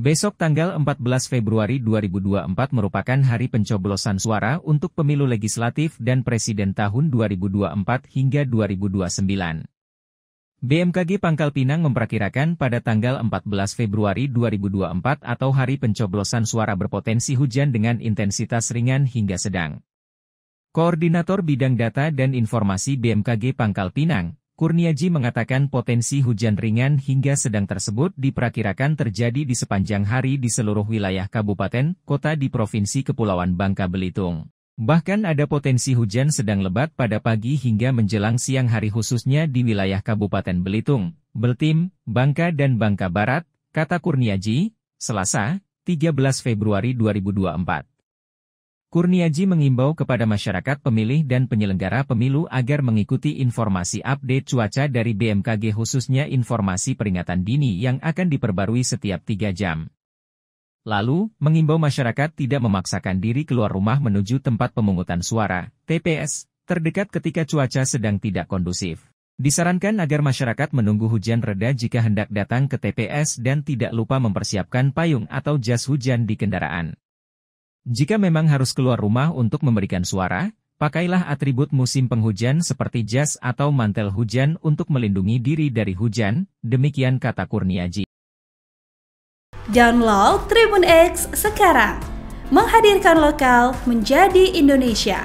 Besok tanggal 14 Februari 2024 merupakan hari pencoblosan suara untuk pemilu legislatif dan presiden tahun 2024 hingga 2029. BMKG Pangkal Pinang memperkirakan pada tanggal 14 Februari 2024 atau hari pencoblosan suara berpotensi hujan dengan intensitas ringan hingga sedang. Koordinator Bidang Data dan Informasi BMKG Pangkal Pinang, Kurniaji mengatakan potensi hujan ringan hingga sedang tersebut diperkirakan terjadi di sepanjang hari di seluruh wilayah kabupaten, kota di Provinsi Kepulauan Bangka Belitung. Bahkan ada potensi hujan sedang lebat pada pagi hingga menjelang siang hari khususnya di wilayah Kabupaten Belitung, Beltim, Bangka dan Bangka Barat, kata Kurniaji, Selasa, 13 Februari 2024. Kurniaji mengimbau kepada masyarakat pemilih dan penyelenggara pemilu agar mengikuti informasi update cuaca dari BMKG khususnya informasi peringatan dini yang akan diperbarui setiap 3 jam. Lalu, mengimbau masyarakat tidak memaksakan diri keluar rumah menuju tempat pemungutan suara, TPS, terdekat ketika cuaca sedang tidak kondusif. Disarankan agar masyarakat menunggu hujan reda jika hendak datang ke TPS dan tidak lupa mempersiapkan payung atau jas hujan di kendaraan. Jika memang harus keluar rumah untuk memberikan suara, pakailah atribut musim penghujan seperti jas atau mantel hujan untuk melindungi diri dari hujan, demikian kata Kurniaji. Download Tribun X sekarang, menghadirkan lokal menjadi Indonesia.